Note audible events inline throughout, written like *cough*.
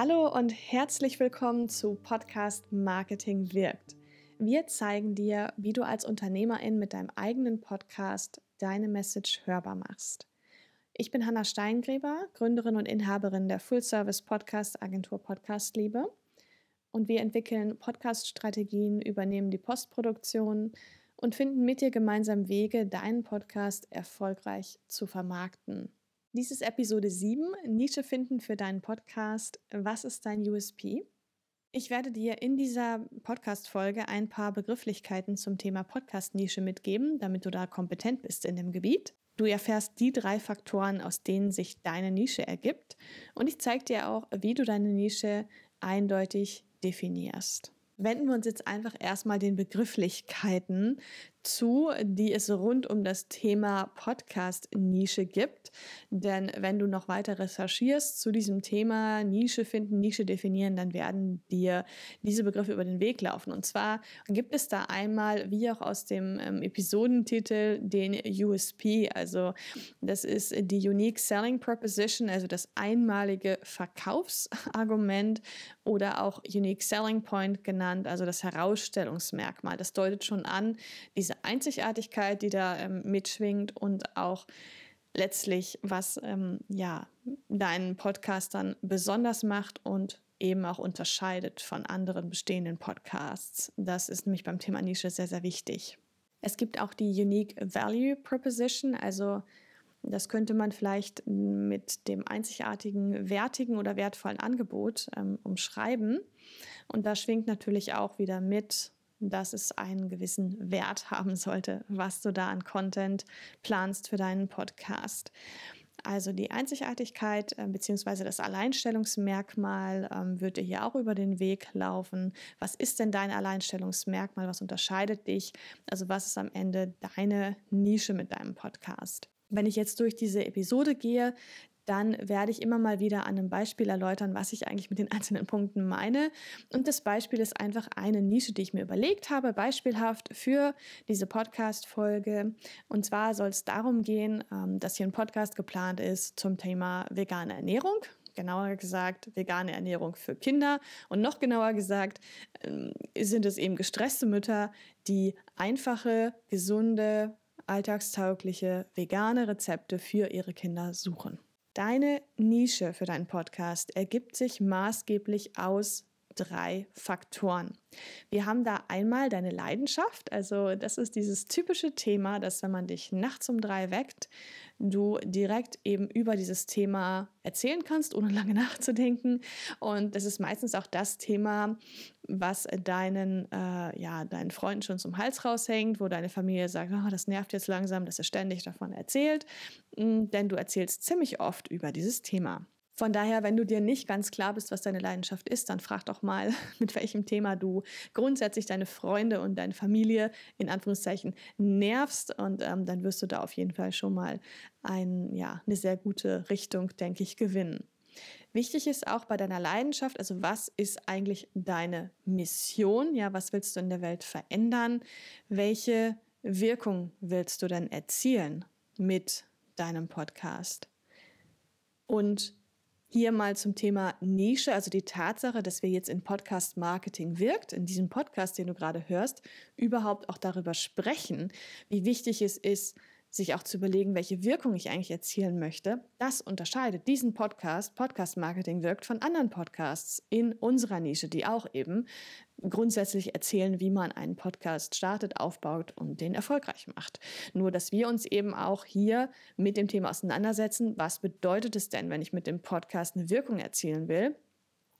Hallo und herzlich willkommen zu Podcast Marketing wirkt. Wir zeigen dir, wie du als Unternehmerin mit deinem eigenen Podcast deine Message hörbar machst. Ich bin Hanna Steingräber, Gründerin und Inhaberin der Full-Service-Podcast-Agentur Podcast Liebe. Und wir entwickeln Podcast-Strategien, übernehmen die Postproduktion und finden mit dir gemeinsam Wege, deinen Podcast erfolgreich zu vermarkten. Dies ist Episode 7, Nische finden für deinen Podcast. Was ist dein USP? Ich werde dir in dieser Podcast-Folge ein paar Begrifflichkeiten zum Thema Podcast-Nische mitgeben, damit du da kompetent bist in dem Gebiet. Du erfährst die drei Faktoren, aus denen sich deine Nische ergibt. Und ich zeige dir auch, wie du deine Nische eindeutig definierst. Wenden wir uns jetzt einfach erstmal den Begrifflichkeiten zu, die es rund um das Thema Podcast-Nische gibt. Denn wenn du noch weiter recherchierst zu diesem Thema Nische finden, Nische definieren, dann werden dir diese Begriffe über den Weg laufen. Und zwar gibt es da einmal, wie auch aus dem ähm, Episodentitel, den USP. Also das ist die Unique Selling Proposition, also das einmalige Verkaufsargument oder auch Unique Selling Point genannt, also das Herausstellungsmerkmal. Das deutet schon an, diese Einzigartigkeit, die da ähm, mitschwingt und auch letztlich, was ähm, ja, deinen Podcast dann besonders macht und eben auch unterscheidet von anderen bestehenden Podcasts. Das ist nämlich beim Thema Nische sehr, sehr wichtig. Es gibt auch die Unique Value Proposition, also das könnte man vielleicht mit dem einzigartigen, wertigen oder wertvollen Angebot ähm, umschreiben. Und da schwingt natürlich auch wieder mit, dass es einen gewissen Wert *laughs* haben sollte, was du da an Content planst für deinen Podcast. Also die Einzigartigkeit ähm, bzw. das Alleinstellungsmerkmal ähm, wird dir hier auch über den Weg laufen. Was ist denn dein Alleinstellungsmerkmal? Was unterscheidet dich? Also was ist am Ende deine Nische mit deinem Podcast? Wenn ich jetzt durch diese Episode gehe, dann werde ich immer mal wieder an einem Beispiel erläutern, was ich eigentlich mit den *laughs* einzelnen Punkten meine. Und das Beispiel ist einfach eine Nische, die ich mir überlegt habe, beispielhaft für diese Podcast-Folge. Und zwar soll es darum gehen, ähm, dass hier ein Podcast geplant ist zum Thema vegane Ernährung. Genauer gesagt, vegane Ernährung für Kinder. Und noch genauer gesagt, ähm, sind es eben gestresste Mütter, die einfache, gesunde, alltagstaugliche vegane Rezepte für ihre Kinder suchen. Deine Nische für deinen Podcast ergibt sich maßgeblich aus drei Faktoren. Wir haben da einmal deine Leidenschaft. Also das ist dieses typische Thema, dass wenn man dich nachts um drei weckt, du direkt eben über dieses Thema erzählen kannst, ohne *laughs* lange nachzudenken. Und das ist meistens auch das Thema, was deinen, äh, ja, deinen Freunden schon zum Hals raushängt, wo deine Familie sagt, oh, das nervt jetzt langsam, dass er ständig davon erzählt. Hm, denn du erzählst ziemlich oft über dieses Thema. Von daher, wenn du dir nicht ganz klar bist, was deine Leidenschaft ist, dann frag doch mal, *laughs* mit welchem Thema du grundsätzlich deine Freunde und deine Familie in Anführungszeichen nervst und ähm, dann wirst du da auf jeden Fall schon mal ein, ja, eine sehr gute Richtung, denke ich, gewinnen. Wichtig ist auch bei deiner Leidenschaft, also was ist eigentlich deine Mission? Ja, was willst du in der Welt verändern? Welche Wirkung willst du denn erzielen mit deinem Podcast? Und hier mal zum Thema Nische, also die Tatsache, dass wir jetzt in Podcast Marketing wirkt, in diesem Podcast, den du gerade hörst, überhaupt auch darüber sprechen, wie wichtig es ist, sich auch zu überlegen, welche Wirkung ich eigentlich erzielen möchte, das unterscheidet diesen Podcast, Podcast Marketing wirkt, von anderen Podcasts in unserer Nische, die auch eben grundsätzlich erzählen, wie man einen Podcast startet, aufbaut und den erfolgreich macht. Nur, dass wir uns eben auch hier mit dem Thema auseinandersetzen, was bedeutet es denn, wenn ich mit dem Podcast eine Wirkung erzielen will?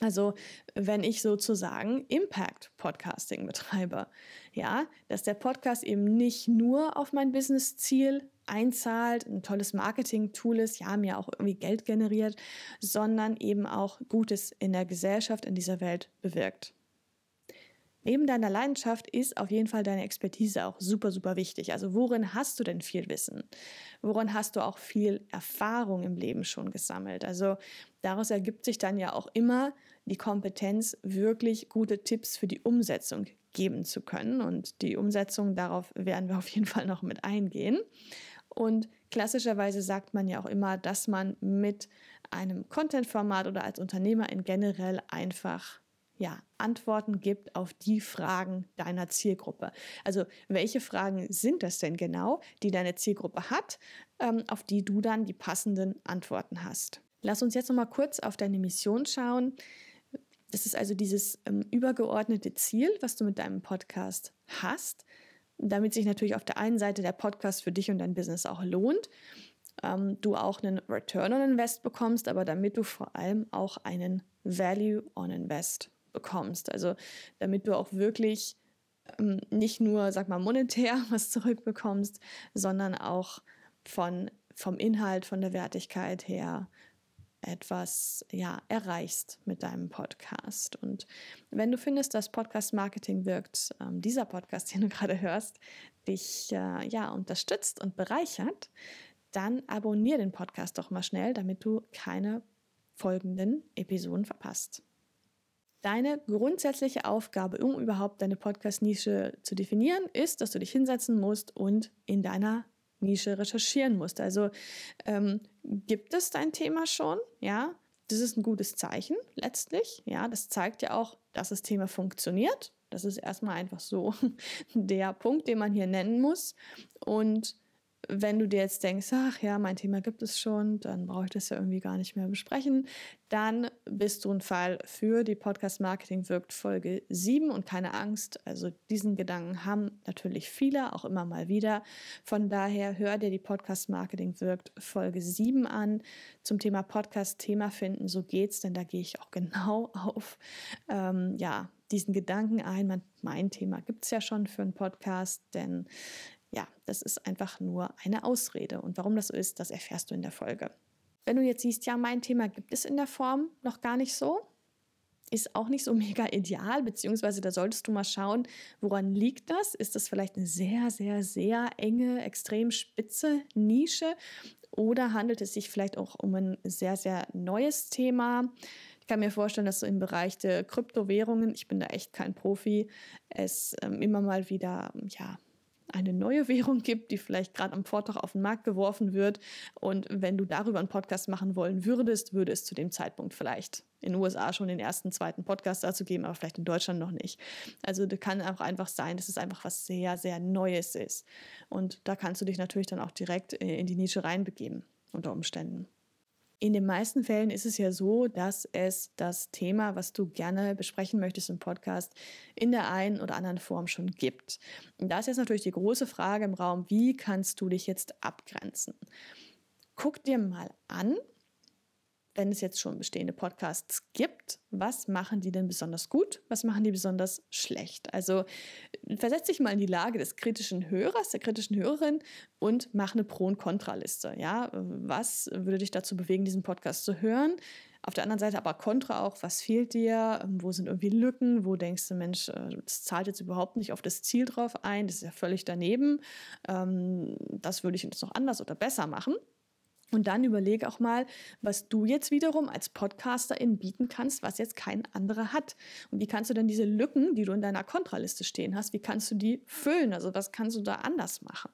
Also wenn ich sozusagen Impact Podcasting betreibe, ja, dass der Podcast eben nicht nur auf mein Business Ziel einzahlt, ein tolles Marketing-Tool ist, ja, mir auch irgendwie Geld generiert, sondern eben auch Gutes in der Gesellschaft, in dieser Welt bewirkt. Neben deiner Leidenschaft ist auf jeden Fall deine Expertise auch super, super wichtig. Also worin hast du denn viel Wissen? Worin hast du auch viel Erfahrung im Leben schon gesammelt? Also daraus ergibt sich dann ja auch immer die Kompetenz, wirklich gute Tipps für die Umsetzung geben zu können. Und die Umsetzung, darauf werden wir *laughs* auf jeden Fall noch mit eingehen. Und klassischerweise sagt man ja auch immer, dass man mit einem Content-Format oder als Unternehmer in generell einfach ja, Antworten gibt auf die Fragen deiner Zielgruppe. Also welche Fragen sind das denn genau, die deine Zielgruppe hat, ähm, auf die du dann die passenden Antworten hast. Lass uns jetzt noch mal kurz auf deine Mission schauen. Das ist also dieses ähm, übergeordnete Ziel, was du mit deinem Podcast hast, damit sich natürlich auf der einen Seite der Podcast für dich und dein Business auch lohnt, ähm, du auch einen Return on Invest bekommst, aber damit du vor allem auch einen Value on Invest bekommst. Also damit du auch wirklich ähm, nicht nur, sag mal, monetär *laughs* was zurückbekommst, sondern auch von, vom Inhalt, von der Wertigkeit her etwas ja, erreichst mit deinem Podcast. Und wenn du findest, dass Podcast Marketing wirkt, ähm, dieser Podcast, *laughs* den du gerade hörst, dich äh, ja unterstützt und bereichert, dann abonniere den Podcast doch mal schnell, damit du keine folgenden Episoden verpasst. Deine grundsätzliche Aufgabe, um überhaupt deine Podcast-Nische zu definieren, ist, dass du dich hinsetzen musst und in deiner Nische recherchieren musst. Also ähm, gibt es dein Thema schon? Ja, das ist ein gutes Zeichen letztlich. Ja, das zeigt ja auch, dass das Thema funktioniert. Das ist erstmal einfach so *laughs* der Punkt, den man hier nennen muss. Und wenn du dir jetzt denkst, ach ja, mein Thema gibt es schon, dann brauche ich das ja irgendwie gar nicht mehr besprechen, dann bist du ein Fall für die Podcast Marketing wirkt Folge 7 und keine Angst, also diesen Gedanken haben natürlich viele, auch immer mal wieder. Von daher hör dir die Podcast Marketing wirkt Folge 7 an zum Thema Podcast Thema finden, so geht's, denn da gehe ich auch genau *laughs* auf ähm, ja, diesen Gedanken ein. Mein Thema gibt es ja schon für einen Podcast, denn ja, das ist einfach nur eine Ausrede. Und warum das so ist, das erfährst du in der Folge. Wenn du jetzt siehst, ja, mein Thema gibt es in der Form noch gar nicht so, ist auch nicht so *laughs* mega ideal, beziehungsweise da solltest du mal schauen, woran liegt das? Ist das vielleicht eine sehr, sehr, sehr enge, extrem spitze Nische? Oder handelt es sich vielleicht auch um ein sehr, sehr neues Thema? Ich kann mir vorstellen, dass so im Bereich der Kryptowährungen, ich bin da echt kein Profi, es ähm, immer mal wieder, ja, eine neue *laughs* Währung gibt, die vielleicht gerade am Vortag auf den Markt geworfen wird. Und wenn du darüber einen Podcast machen wollen würdest, würde es zu dem Zeitpunkt vielleicht in den USA schon den ersten, zweiten Podcast dazu geben, aber vielleicht in Deutschland noch nicht. Also das kann auch einfach sein, dass es einfach was sehr, sehr Neues ist. Und da kannst du dich natürlich dann auch direkt äh, in die Nische reinbegeben unter Umständen. In den meisten Fällen ist es ja so, dass es das Thema, was du gerne besprechen möchtest im Podcast, in der einen oder anderen Form schon gibt. Und da ist jetzt natürlich die große Frage im Raum, wie kannst du dich jetzt abgrenzen? Guck dir mal an, wenn es jetzt schon bestehende Podcasts gibt, was machen die denn besonders gut? Was machen die besonders schlecht? Also äh, versetz dich mal in die Lage des kritischen Hörers, der kritischen Hörerin und mach eine Pro- und Kontraliste. Ja, was würde dich dazu bewegen, diesen Podcast zu hören? Auf der anderen Seite aber Kontra auch, was fehlt dir? Ähm, wo sind irgendwie Lücken? Wo denkst du, Mensch, äh, das zahlt jetzt überhaupt nicht auf das Ziel drauf ein? Das ist ja völlig daneben. Ähm, das würde ich jetzt noch anders oder besser machen. Und dann überlege auch mal, was du jetzt wiederum als Podcasterin bieten kannst, was jetzt kein anderer hat. Und wie kannst du denn diese Lücken, die du in deiner Kontraliste stehen hast, wie kannst du die füllen? Also was kannst du da anders machen?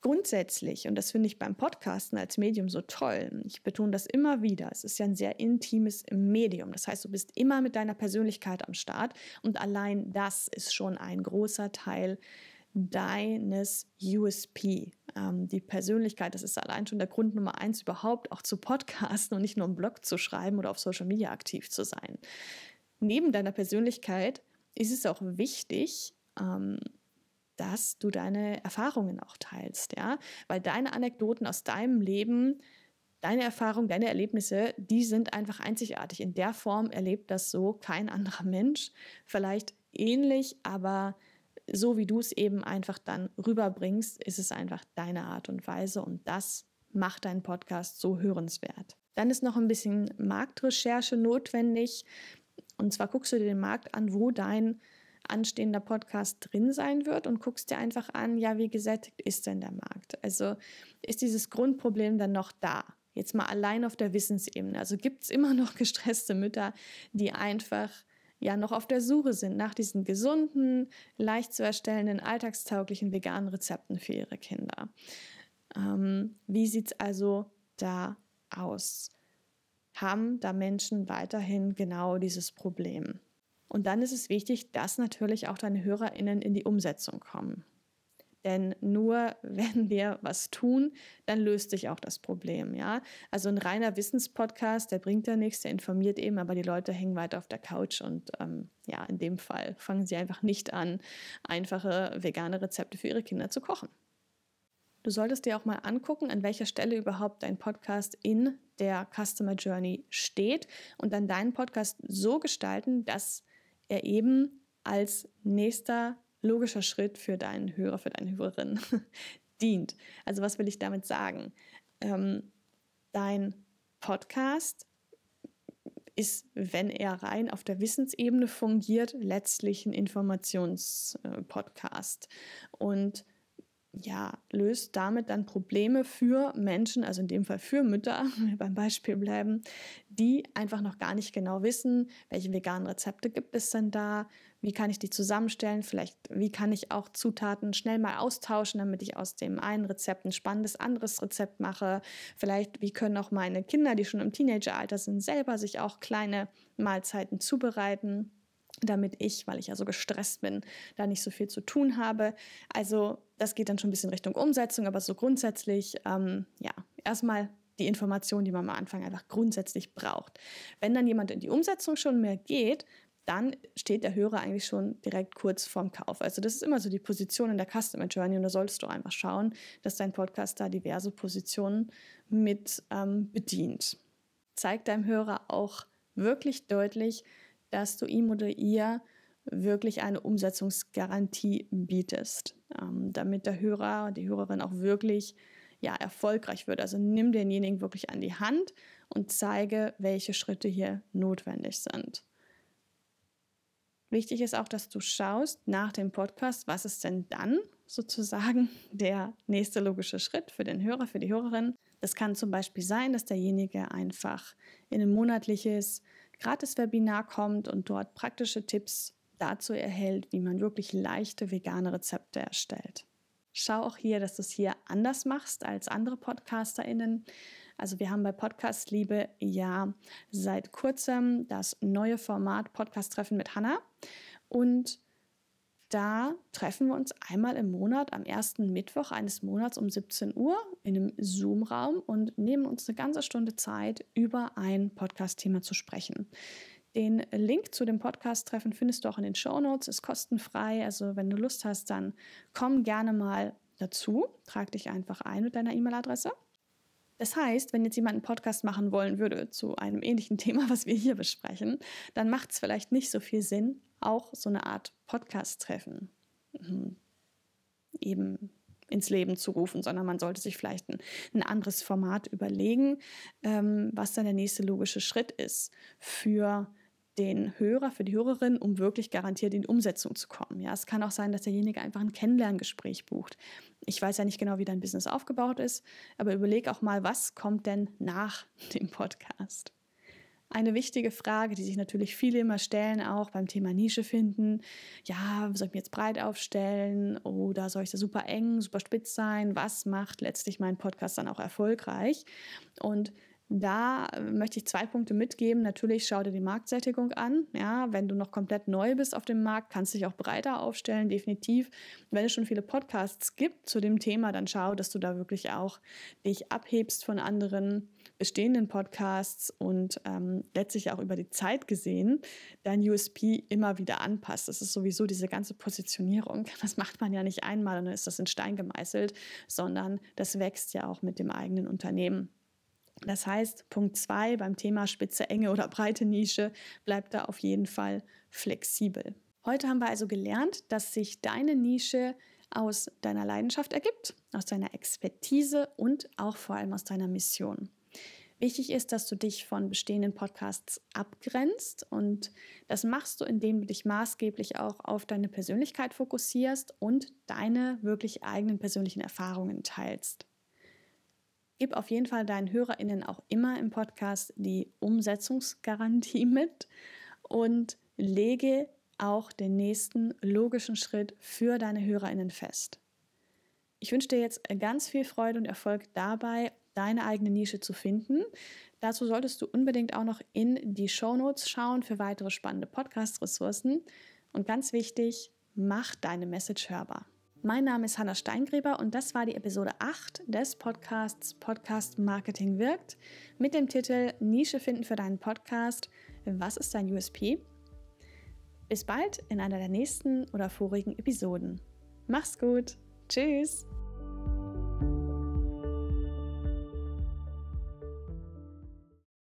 Grundsätzlich, und das finde ich beim Podcasten als Medium so toll, ich betone das immer wieder, es ist ja ein sehr intimes Medium. Das heißt, du bist immer mit deiner Persönlichkeit am Start und allein das ist schon ein großer Teil deines USP, ähm, die Persönlichkeit, das ist allein schon der Grund Nummer eins überhaupt, auch zu podcasten und nicht nur einen Blog zu schreiben oder auf Social Media aktiv zu sein. Neben deiner Persönlichkeit ist es auch wichtig, ähm, dass du deine Erfahrungen auch teilst, ja, weil deine Anekdoten aus deinem Leben deine Erfahrungen, deine Erlebnisse, die sind einfach einzigartig. In der Form erlebt das so kein anderer Mensch. Vielleicht ähnlich, aber so wie du es eben einfach dann rüberbringst, ist es einfach deine Art und Weise und das macht deinen Podcast so hörenswert. Dann ist noch ein bisschen Marktrecherche notwendig. Und zwar guckst du dir den Markt an, wo dein anstehender Podcast drin sein wird und guckst dir einfach an, ja, wie gesättigt ist denn der Markt? Also ist dieses Grundproblem dann noch da? Jetzt mal allein auf der Wissensebene. Also gibt es immer noch *laughs* gestresste Mütter, die einfach ja noch auf der Suche sind nach diesen gesunden, leicht zu erstellenden, alltagstauglichen veganen Rezepten für ihre Kinder. Ähm, wie sieht es also da aus? Haben da Menschen weiterhin genau dieses Problem? Und dann ist es wichtig, dass natürlich auch deine HörerInnen in die Umsetzung kommen. Denn nur *laughs* wenn wir was tun, dann löst sich auch das Problem. Ja? Also ein reiner Wissenspodcast, der bringt ja nichts, der informiert eben, aber die Leute hängen weiter auf der Couch und ähm, ja, in dem Fall fangen sie einfach nicht an, einfache vegane Rezepte für ihre Kinder zu kochen. Du solltest dir auch mal angucken, an welcher Stelle überhaupt dein Podcast in der Customer Journey steht und dann deinen Podcast so gestalten, dass er eben als nächster logischer Schritt für deinen Hörer, für deine Hörerin *laughs* dient. Also was will ich damit sagen? Ähm, dein Podcast ist, wenn er rein auf der Wissensebene fungiert, letztlich ein Informationspodcast. Äh, Und ja, löst damit dann Probleme für Menschen, also in dem Fall für Mütter, *laughs* beim Beispiel bleiben, die einfach noch gar nicht genau wissen, welche veganen Rezepte gibt es denn da, wie kann ich die zusammenstellen, vielleicht wie kann ich auch Zutaten schnell mal austauschen, damit ich aus dem einen Rezept ein spannendes anderes Rezept mache. Vielleicht wie können auch meine Kinder, die schon im Teenageralter sind, selber sich auch kleine Mahlzeiten zubereiten damit ich, weil ich ja so gestresst bin, da nicht so viel zu tun habe. Also das geht dann schon ein bisschen Richtung Umsetzung, aber so grundsätzlich, ähm, ja, erstmal die Information, die man am Anfang einfach grundsätzlich braucht. Wenn dann jemand in die Umsetzung schon mehr geht, dann steht der Hörer eigentlich schon direkt kurz vorm Kauf. Also das ist immer so die Position in der Customer Journey und da solltest du einfach schauen, dass dein Podcast da diverse Positionen mit ähm, bedient. Zeig deinem Hörer auch wirklich deutlich, dass du ihm oder ihr wirklich eine Umsetzungsgarantie bietest, ähm, damit der Hörer, die Hörerin auch wirklich ja, erfolgreich wird. Also nimm denjenigen wirklich an die Hand und zeige, welche Schritte hier notwendig sind. Wichtig ist auch, dass du schaust nach dem Podcast, was ist denn dann sozusagen *laughs* der nächste logische Schritt für den Hörer, für die Hörerin. Das kann zum Beispiel sein, dass derjenige einfach in ein monatliches Gratis-Webinar kommt und dort praktische Tipps dazu erhält, wie man wirklich leichte vegane Rezepte erstellt. Schau auch hier, dass du es hier anders machst als andere PodcasterInnen. Also wir haben bei Podcast Liebe ja seit kurzem das neue Format Podcast Treffen mit Hanna und da treffen wir uns einmal im Monat am ersten Mittwoch eines Monats um 17 Uhr in einem Zoom-Raum und nehmen uns eine ganze Stunde Zeit, über ein Podcast-Thema zu sprechen. Den Link zu dem Podcast-Treffen findest du auch in den Show Notes, ist kostenfrei. Also wenn du Lust hast, dann komm gerne mal dazu. Trag dich einfach ein mit deiner E-Mail-Adresse. Das heißt, wenn jetzt jemand einen Podcast machen wollen würde zu einem ähnlichen *laughs* Thema, was wir hier besprechen, dann macht es vielleicht nicht so viel Sinn, auch so eine Art Podcast-Treffen mhm. eben ins Leben zu rufen, sondern man sollte sich vielleicht ein, ein anderes Format überlegen, ähm, was dann der nächste logische Schritt ist für den Hörer, für die Hörerin, um wirklich garantiert in die Umsetzung zu kommen. Ja, es kann auch sein, dass derjenige einfach ein Kennenlerngespräch bucht. Ich weiß ja nicht genau, wie dein Business aufgebaut ist, aber überleg auch mal, was kommt denn nach *laughs* dem Podcast? Eine wichtige Frage, die sich natürlich viele immer stellen, auch beim Thema Nische finden. Ja, soll ich mir jetzt breit aufstellen oder soll ich da super eng, super spitz sein? Was macht letztlich meinen Podcast dann auch erfolgreich? Und da äh, möchte ich zwei Punkte mitgeben. Natürlich schau dir die Marktsättigung an. Ja, wenn du noch komplett neu bist auf dem Markt, kannst du dich auch breiter aufstellen, definitiv. Wenn es schon viele Podcasts gibt zu dem Thema, dann schau, dass du da wirklich auch dich abhebst von anderen bestehenden Podcasts und ähm, letztlich auch über die Zeit gesehen dein USP immer wieder anpasst. Das ist sowieso diese ganze Positionierung. *laughs* Das macht man ja nicht einmal und dann ist das in Stein gemeißelt, sondern das wächst ja auch mit dem eigenen Unternehmen. Das heißt, Punkt 2 beim Thema spitze, enge oder breite Nische bleibt da auf jeden Fall flexibel. Heute haben wir also gelernt, dass sich deine Nische aus deiner Leidenschaft ergibt, aus deiner Expertise und auch vor allem aus deiner Mission. Wichtig ist, dass du dich von bestehenden Podcasts abgrenzt und das machst du, indem du dich maßgeblich auch auf deine Persönlichkeit fokussierst und deine wirklich eigenen persönlichen Erfahrungen teilst. Gib auf jeden Fall deinen HörerInnen auch immer im Podcast die Umsetzungsgarantie *laughs* mit und lege auch den nächsten logischen Schritt für deine HörerInnen fest. Ich wünsche dir jetzt ganz viel Freude und Erfolg dabei, deine eigene Nische zu finden. Dazu solltest du unbedingt auch noch in die Shownotes schauen für weitere spannende Podcast-Ressourcen. Und ganz wichtig, mach deine Message hörbar. Mein Name ist Hanna Steingräber und das war die Episode 8 des Podcasts Podcast Marketing wirkt mit dem Titel Nische finden für deinen Podcast. Was ist dein USP? Bis bald in einer der nächsten oder vorigen Episoden. Mach's gut. Tschüss.